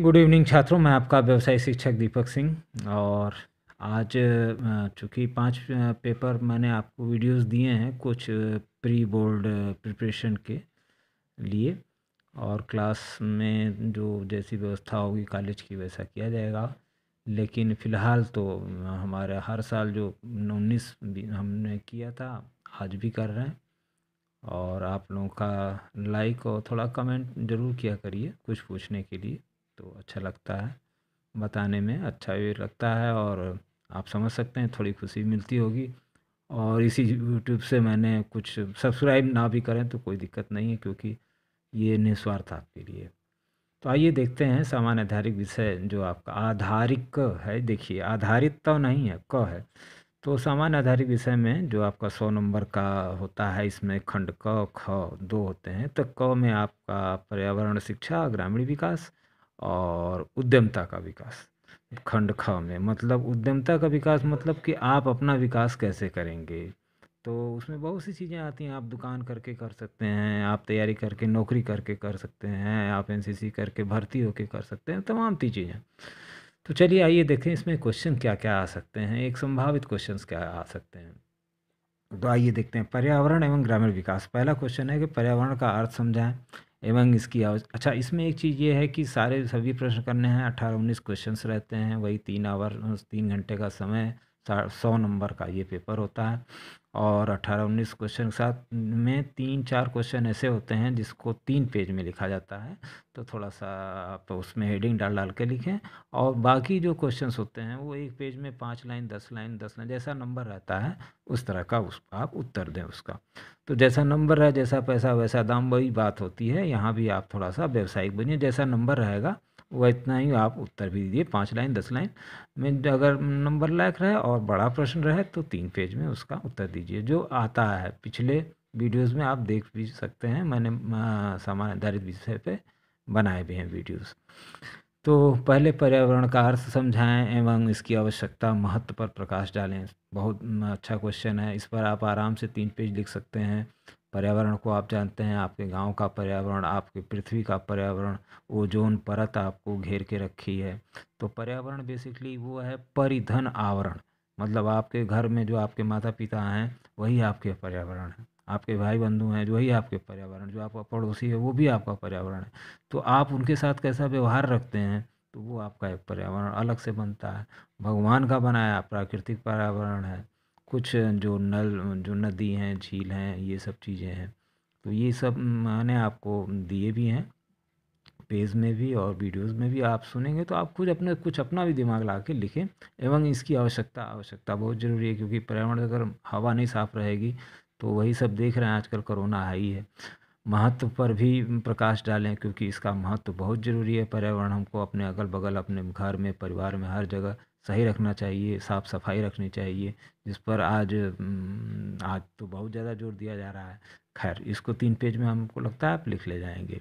good evening छात्रों मैं आपका व्यवसाय शिक्षक दीपक सिंह और आज चूँकि पांच पेपर मैंने आपको वीडियोस दिए हैं कुछ प्री बोर्ड प्रिपरेशन के लिए और क्लास में जो जैसी व्यवस्था होगी कॉलेज की वैसा किया जाएगा लेकिन फ़िलहाल तो हमारे हर साल जो उन्नीस हमने किया था आज भी कर रहे हैं और आप लोगों का लाइक और थोड़ा कमेंट ज़रूर किया करिए कुछ पूछने के लिए तो अच्छा लगता है बताने में अच्छा भी लगता है और आप समझ सकते हैं थोड़ी खुशी मिलती होगी और इसी यूट्यूब से मैंने कुछ सब्सक्राइब ना भी करें तो कोई दिक्कत नहीं है क्योंकि ये निस्वार्थ आपके लिए तो आइए देखते हैं सामान्य आधारिक विषय जो आपका आधारिक क है देखिए आधारित तो नहीं है क है तो सामान्य आधारिक विषय में जो आपका सौ नंबर का होता है इसमें खंड क ख दो होते हैं तो क में आपका पर्यावरण शिक्षा ग्रामीण विकास और उद्यमता का विकास खंड ख में मतलब उद्यमता का विकास मतलब कि आप अपना विकास कैसे करेंगे तो उसमें बहुत सी चीज़ें आती हैं आप दुकान करके कर सकते हैं आप तैयारी करके नौकरी करके कर सकते हैं आप एनसीसी करके भर्ती होके कर सकते हैं तमाम ती चीज़ें तो चलिए आइए देखें इसमें क्वेश्चन क्या क्या आ सकते हैं एक संभावित क्वेश्चन क्या आ सकते हैं तो आइए देखते हैं पर्यावरण एवं ग्रामीण विकास पहला क्वेश्चन है कि पर्यावरण का अर्थ समझाएं एवं इसकी आवाज़ अच्छा इसमें एक चीज़ ये है कि सारे सभी प्रश्न करने हैं अट्ठारह उन्नीस क्वेश्चंस रहते हैं वही तीन आवर तीन घंटे का समय सौ नंबर का ये पेपर होता है और अठारह उन्नीस क्वेश्चन के साथ में तीन चार क्वेश्चन ऐसे होते हैं जिसको तीन पेज में लिखा जाता है तो थोड़ा सा आप उसमें हेडिंग डाल डाल के लिखें और बाकी जो क्वेश्चन होते हैं वो एक पेज में पाँच लाइन दस लाइन दस लाइन जैसा नंबर रहता है उस तरह का उस आप उत्तर दें उसका तो जैसा नंबर है जैसा पैसा वैसा दाम वही बात होती है यहाँ भी आप थोड़ा सा व्यावसायिक बनिए जैसा नंबर रहेगा वह इतना ही आप उत्तर भी दीजिए पाँच लाइन दस लाइन में अगर नंबर लायक रहे और बड़ा प्रश्न रहे तो तीन पेज में उसका उत्तर दीजिए जो आता है पिछले वीडियोस में आप देख भी सकते हैं मैंने सामान्य आधारित विषय पे बनाए भी हैं वीडियोस तो पहले पर्यावरण का अर्थ समझाएं एवं इसकी आवश्यकता महत्व पर प्रकाश डालें बहुत अच्छा क्वेश्चन है इस पर आप आराम से तीन पेज लिख सकते हैं पर्यावरण को आप जानते हैं आपके गांव का पर्यावरण आपकी पृथ्वी का पर्यावरण ओजोन परत आपको घेर के रखी है तो पर्यावरण बेसिकली वो है परिधन आवरण मतलब आपके घर में जो आपके माता पिता हैं वही आपके पर्यावरण है आपके भाई बंधु हैं जो ही आपके पर्यावरण जो आपका पड़ोसी है वो भी आपका पर्यावरण है तो आप उनके साथ कैसा व्यवहार रखते हैं तो वो आपका एक पर्यावरण अलग से बनता है भगवान का बनाया प्राकृतिक पर्यावरण है कुछ जो नल जो नदी हैं झील हैं ये सब चीज़ें हैं तो ये सब मैंने आपको दिए भी हैं पेज में भी और वीडियोस में भी आप सुनेंगे तो आप खुद अपने कुछ अपना भी दिमाग ला के लिखें एवं इसकी आवश्यकता आवश्यकता बहुत ज़रूरी है क्योंकि पर्यावरण अगर हवा नहीं साफ़ रहेगी तो वही सब देख रहे हैं आजकल कोरोना हाई है महत्व पर भी प्रकाश डालें क्योंकि इसका महत्व बहुत ज़रूरी है पर्यावरण हमको अपने अगल बगल अपने घर में परिवार में हर जगह सही रखना चाहिए साफ़ सफाई रखनी चाहिए जिस पर आज आज तो बहुत ज़्यादा जोर दिया जा रहा है खैर इसको तीन पेज में हमको लगता है आप लिख ले जाएंगे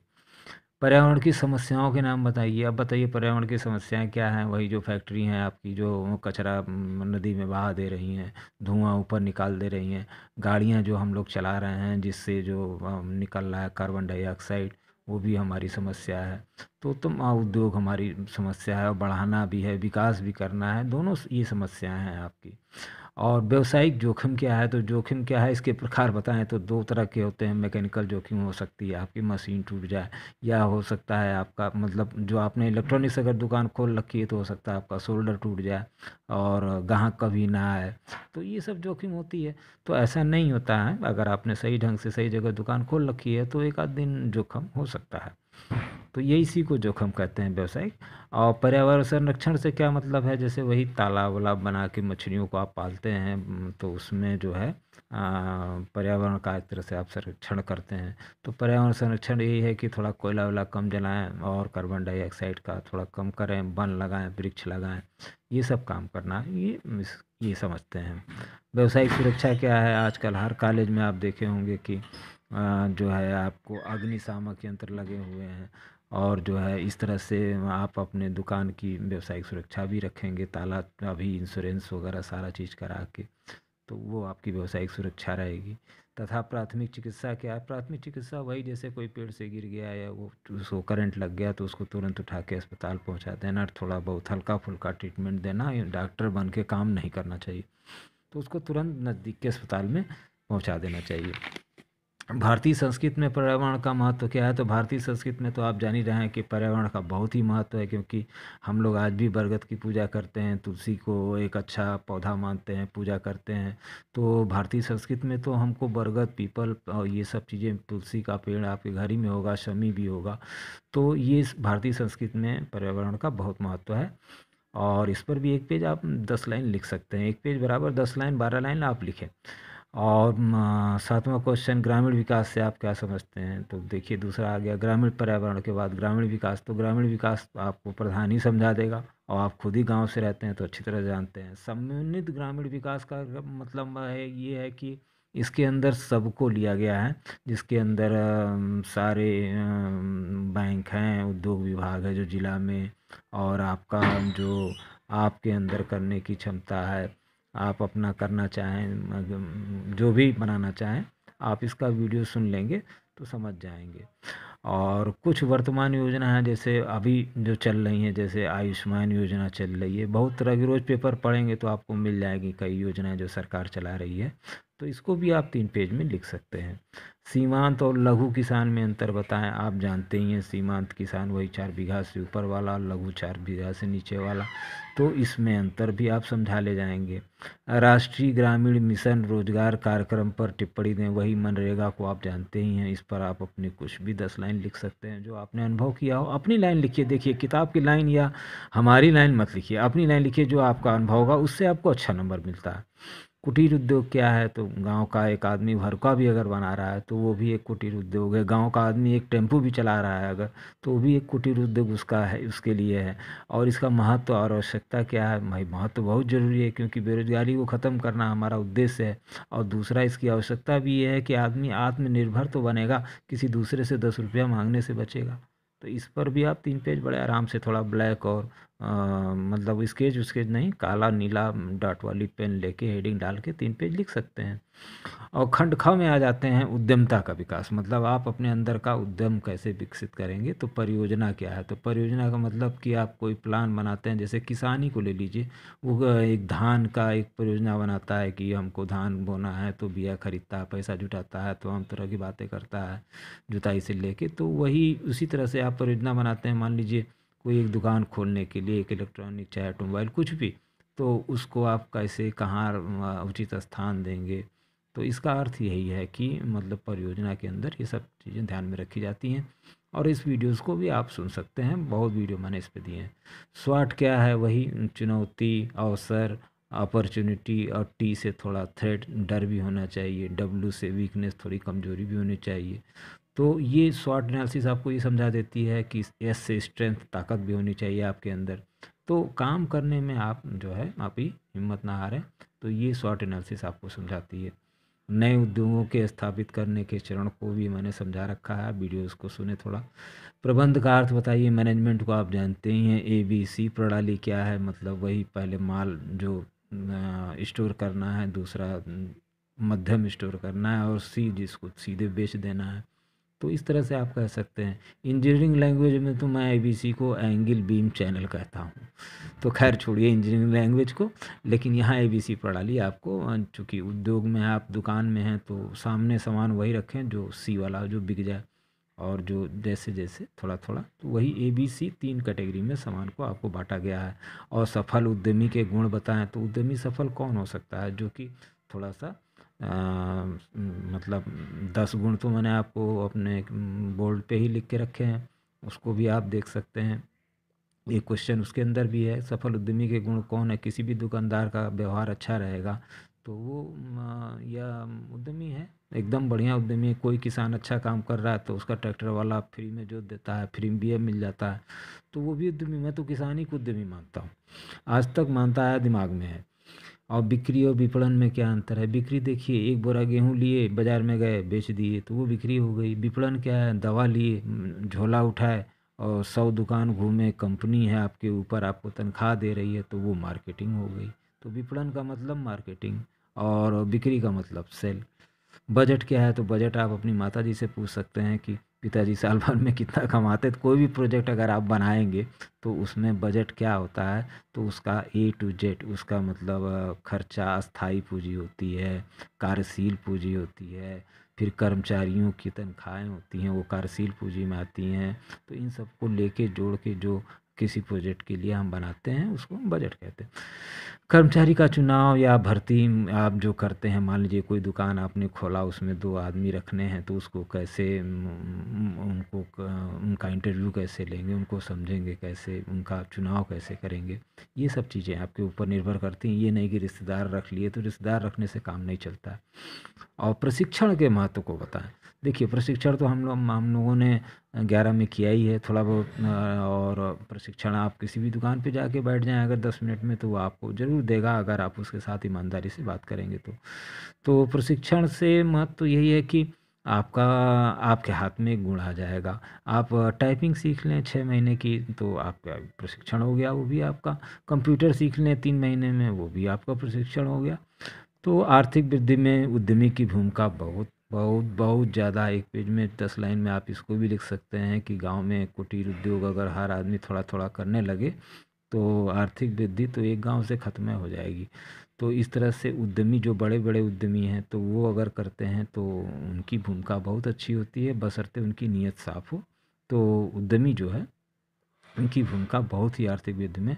पर्यावरण की समस्याओं के नाम बताइए अब बताइए पर्यावरण की समस्याएं क्या हैं वही जो फैक्ट्री हैं आपकी जो कचरा नदी में बहा दे रही हैं धुआं ऊपर निकाल दे रही हैं गाड़ियां जो हम लोग चला रहे हैं जिससे जो निकल रहा है कार्बन डाइऑक्साइड वो भी हमारी समस्या है तो तुम हाँ, उद्योग हमारी समस्या है और बढ़ाना भी है विकास भी करना है दोनों ये समस्याएँ हैं आपकी और व्यावसायिक जोखिम क्या है तो जोखिम क्या है इसके प्रकार बताएं तो दो तरह के होते हैं मैकेनिकल जोखिम हो सकती है आपकी मशीन टूट जाए या हो सकता है आपका मतलब जो आपने इलेक्ट्रॉनिक्स अगर दुकान खोल रखी है तो हो सकता है आपका शोल्डर टूट जाए और ग्राहक कभी ना आए तो ये सब जोखिम होती है तो ऐसा नहीं होता है अगर आपने सही ढंग से सही जगह दुकान खोल रखी है तो एक आध दिन जोखिम हो सकता है तो ये इसी को जोखम कहते हैं व्यवसायिक और पर्यावरण संरक्षण से क्या मतलब है जैसे वही तालाब वालाब बना के मछलियों को आप पालते हैं तो उसमें जो है पर्यावरण का एक तरह से आप संरक्षण करते हैं तो पर्यावरण संरक्षण यही है कि थोड़ा कोयला वाला कम जलाएं और कार्बन डाइऑक्साइड का थोड़ा कम करें वन लगाएं वृक्ष लगाएं ये सब काम करना ये ये समझते हैं व्यावसायिक सुरक्षा क्या है आजकल हर कॉलेज में आप देखे होंगे कि जो है आपको अग्निशामक यंत्र लगे हुए हैं और जो है इस तरह से आप अपने दुकान की व्यावसायिक सुरक्षा भी रखेंगे ताला अभी इंश्योरेंस वगैरह सारा चीज़ करा के तो वो आपकी व्यावसायिक सुरक्षा रहेगी तथा प्राथमिक चिकित्सा क्या है प्राथमिक चिकित्सा वही जैसे कोई पेड़ से गिर गया या वो उसको करंट लग गया तो उसको तुरंत उठा के अस्पताल पहुंचा देना थोड़ा बहुत हल्का फुल्का ट्रीटमेंट देना डॉक्टर बन के काम नहीं करना चाहिए तो उसको तुरंत नज़दीक के अस्पताल में पहुँचा देना चाहिए भारतीय संस्कृत में पर्यावरण का महत्व क्या है तो भारतीय संस्कृत में तो आप जान ही रहे हैं कि पर्यावरण का बहुत ही महत्व है क्योंकि हम लोग आज भी बरगद की पूजा करते हैं तुलसी को एक अच्छा पौधा मानते हैं पूजा करते हैं तो भारतीय संस्कृत में तो हमको बरगद पीपल और ये सब चीज़ें तुलसी का पेड़ आपके घर ही में होगा शमी भी होगा तो ये भारतीय संस्कृत में पर्यावरण का बहुत महत्व है और इस पर भी एक पेज आप दस लाइन लिख सकते हैं एक पेज बराबर दस लाइन बारह लाइन आप लिखें और सातवां क्वेश्चन ग्रामीण विकास से आप क्या समझते हैं तो देखिए दूसरा आ गया ग्रामीण पर्यावरण के बाद ग्रामीण विकास तो ग्रामीण विकास आपको प्रधान ही समझा देगा और आप खुद ही गांव से रहते हैं तो अच्छी तरह जानते हैं समन्वित ग्रामीण विकास का मतलब है ये है कि इसके अंदर सबको लिया गया है जिसके अंदर सारे बैंक हैं उद्योग विभाग है जो ज़िला में और आपका जो आपके अंदर करने की क्षमता है आप अपना करना चाहें जो भी बनाना चाहें आप इसका वीडियो सुन लेंगे तो समझ जाएंगे और कुछ वर्तमान योजना है जैसे अभी जो चल रही हैं जैसे आयुष्मान योजना चल रही है बहुत तरह के रोज़ पेपर पढ़ेंगे तो आपको मिल जाएगी कई योजनाएं जो सरकार चला रही है तो इसको भी आप तीन पेज में लिख सकते हैं सीमांत और लघु किसान में अंतर बताएं आप जानते ही हैं सीमांत किसान वही चार बीघा से ऊपर वाला और लघु चार बीघा से नीचे वाला तो इसमें अंतर भी आप समझा ले जाएंगे राष्ट्रीय ग्रामीण मिशन रोजगार कार्यक्रम पर टिप्पणी दें वही मनरेगा को आप जानते ही हैं इस पर आप अपने कुछ भी दस लाइन लिख सकते हैं जो आपने अनुभव किया हो अपनी लाइन लिखिए देखिए किताब की लाइन या हमारी लाइन मत लिखिए अपनी लाइन लिखिए जो आपका अनुभव होगा उससे आपको अच्छा नंबर मिलता है कुटीर उद्योग क्या है तो गांव का एक आदमी भरका भी अगर बना रहा है तो वो भी एक कुटीर उद्योग है गांव का आदमी एक टेम्पू भी चला रहा है अगर तो वो भी एक कुटीर उद्योग उसका है उसके लिए है और इसका महत्व और आवश्यकता क्या है भाई महत्व तो बहुत ज़रूरी है क्योंकि बेरोजगारी को ख़त्म करना हमारा उद्देश्य है और दूसरा इसकी आवश्यकता भी ये है कि आदमी आत्मनिर्भर तो बनेगा किसी दूसरे से दस रुपया मांगने से बचेगा तो इस पर भी आप तीन पेज बड़े आराम से थोड़ा ब्लैक और आ, मतलब स्केच उसकेच नहीं काला नीला डॉट वाली पेन लेके हेडिंग डाल के तीन पेज लिख सकते हैं और खंड ख में आ जाते हैं उद्यमता का विकास मतलब आप अपने अंदर का उद्यम कैसे विकसित करेंगे तो परियोजना क्या है तो परियोजना का मतलब कि आप कोई प्लान बनाते हैं जैसे किसानी को ले लीजिए वो एक धान का एक परियोजना बनाता है कि हमको धान बोना है तो बिया खरीदता है पैसा जुटाता है तो हम तरह की बातें करता है जुताई से लेके तो वही उसी तरह से आप परियोजना बनाते हैं मान लीजिए कोई एक दुकान खोलने के लिए एक इलेक्ट्रॉनिक चाहे ऑटोमोबाइल कुछ भी तो उसको आप कैसे कहाँ उचित स्थान देंगे तो इसका अर्थ यही है कि मतलब परियोजना के अंदर ये सब चीज़ें ध्यान में रखी जाती हैं और इस वीडियोस को भी आप सुन सकते हैं बहुत वीडियो मैंने इस पे दिए हैं स्वाट क्या है वही चुनौती अवसर अपॉर्चुनिटी और टी से थोड़ा थ्रेड डर भी होना चाहिए डब्ल्यू से वीकनेस थोड़ी कमजोरी भी होनी चाहिए तो ये शॉर्ट एनालिसिस आपको ये समझा देती है कि एस से स्ट्रेंथ ताकत भी होनी चाहिए आपके अंदर तो काम करने में आप जो है आप ही हिम्मत ना हारें तो ये शॉर्ट एनालिसिस आपको समझाती है नए उद्योगों के स्थापित करने के चरण को भी मैंने समझा रखा है वीडियोस को सुने थोड़ा प्रबंध का अर्थ बताइए मैनेजमेंट को आप जानते ही हैं ए बी सी प्रणाली क्या है मतलब वही पहले माल जो स्टोर करना है दूसरा मध्यम स्टोर करना है और सी जिसको सीधे बेच देना है तो इस तरह से आप कह सकते हैं इंजीनियरिंग लैंग्वेज में तो मैं आईबीसी को एंगल बीम चैनल कहता हूँ तो खैर छोड़िए इंजीनियरिंग लैंग्वेज को लेकिन यहाँ आईबीसी प्रणाली आपको चूँकि उद्योग में है आप दुकान में हैं तो सामने सामान वही रखें जो सी वाला जो बिक जाए और जो जैसे जैसे थोड़ा थोड़ा तो वही ए बी सी तीन कैटेगरी में सामान को आपको बांटा गया है और सफल उद्यमी के गुण बताएं तो उद्यमी सफल कौन हो सकता है जो कि थोड़ा सा मतलब दस गुण तो मैंने आपको अपने बोर्ड पे ही लिख के रखे हैं उसको भी आप देख सकते हैं ये क्वेश्चन उसके अंदर भी है सफल उद्यमी के गुण कौन है किसी भी दुकानदार का व्यवहार अच्छा रहेगा तो वो या उद्यमी है एकदम बढ़िया उद्यमी है कोई किसान अच्छा काम कर रहा है तो उसका ट्रैक्टर वाला फ्री में जोत देता है फ्री में बी मिल जाता है तो वो भी उद्यमी मैं तो किसान ही को उद्यमी मानता हूँ आज तक मानता है दिमाग में है और बिक्री और विपणन में क्या अंतर है बिक्री देखिए एक बोरा गेहूं लिए बाज़ार में गए बेच दिए तो वो बिक्री हो गई विपणन क्या है दवा लिए झोला उठाए और सौ दुकान घूमे कंपनी है आपके ऊपर आपको तनख्वाह दे रही है तो वो मार्केटिंग हो गई तो विपणन का मतलब मार्केटिंग और बिक्री का मतलब सेल बजट क्या है तो बजट आप अपनी माता जी से पूछ सकते हैं कि पिताजी साल भर में कितना कमाते तो कोई भी प्रोजेक्ट अगर आप बनाएंगे तो उसमें बजट क्या होता है तो उसका ए टू जेड उसका मतलब खर्चा अस्थाई पूंजी होती है कार्यशील पूंजी होती है फिर कर्मचारियों की तनख्वाहें होती हैं वो कार्यशील पूंजी में आती हैं तो इन सबको लेके जोड़ के जो किसी प्रोजेक्ट के लिए हम बनाते हैं उसको हम बजट कहते हैं कर्मचारी का चुनाव या भर्ती आप जो करते हैं मान लीजिए कोई दुकान आपने खोला उसमें दो आदमी रखने हैं तो उसको कैसे उनको उनका इंटरव्यू कैसे लेंगे उनको समझेंगे कैसे उनका चुनाव कैसे करेंगे ये सब चीज़ें आपके ऊपर निर्भर करती हैं ये नहीं कि रिश्तेदार रख लिए तो रिश्तेदार रखने से काम नहीं चलता और प्रशिक्षण के महत्व को बताएँ देखिए प्रशिक्षण तो हम लोग हम लोगों ने ग्यारह में किया ही है थोड़ा बहुत और प्रशिक्षण आप किसी भी दुकान पे जाके बैठ जाएं अगर दस मिनट में तो वो आपको ज़रूर देगा अगर आप उसके साथ ईमानदारी से बात करेंगे तो तो प्रशिक्षण से महत्व तो यही है कि आपका आपके हाथ में गुण आ जाएगा आप टाइपिंग सीख लें छः महीने की तो आपका प्रशिक्षण हो गया वो भी आपका कंप्यूटर सीख लें तीन महीने में वो भी आपका प्रशिक्षण हो गया तो आर्थिक वृद्धि में उद्यमी की भूमिका बहुत बहुत बहुत ज़्यादा एक पेज में दस लाइन में आप इसको भी लिख सकते हैं कि गांव में कुटीर उद्योग अगर हर आदमी थोड़ा थोड़ा करने लगे तो आर्थिक वृद्धि तो एक गांव से ख़त्म हो जाएगी तो इस तरह से उद्यमी जो बड़े बड़े उद्यमी हैं तो वो अगर करते हैं तो उनकी भूमिका बहुत अच्छी होती है बसरते उनकी नीयत साफ़ हो तो उद्यमी जो है उनकी भूमिका बहुत ही आर्थिक वृद्धि में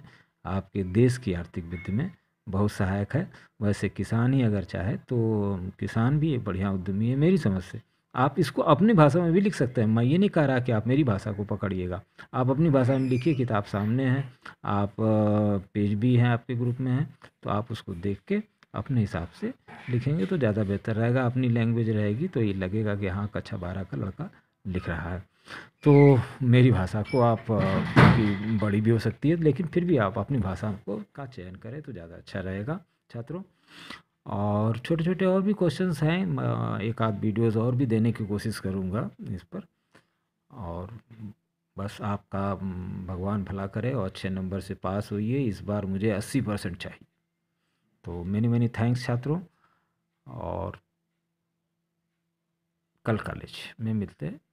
आपके देश की आर्थिक वृद्धि में बहुत सहायक है वैसे किसान ही अगर चाहे तो किसान भी एक बढ़िया उद्यमी है मेरी समझ से आप इसको अपनी भाषा में भी लिख सकते हैं मैं ये नहीं कह रहा कि आप मेरी भाषा को पकड़िएगा आप अपनी भाषा में लिखिए किताब सामने है आप पेज भी हैं आपके ग्रुप में हैं तो आप उसको देख के अपने हिसाब से लिखेंगे तो ज़्यादा बेहतर रहेगा अपनी लैंग्वेज रहेगी तो ये लगेगा कि हाँ कक्षा बारह का लड़का लिख रहा है तो मेरी भाषा को आप बड़ी भी हो सकती है लेकिन फिर भी आप अपनी भाषा को का चयन करें तो ज़्यादा अच्छा रहेगा छात्रों और छोटे छोटे और भी क्वेश्चंस हैं एक आध वीडियोस और भी देने की कोशिश करूँगा इस पर और बस आपका भगवान भला करे और अच्छे नंबर से पास होइए इस बार मुझे अस्सी परसेंट चाहिए तो मैनी मैनी थैंक्स छात्रों और कल कॉलेज में मिलते हैं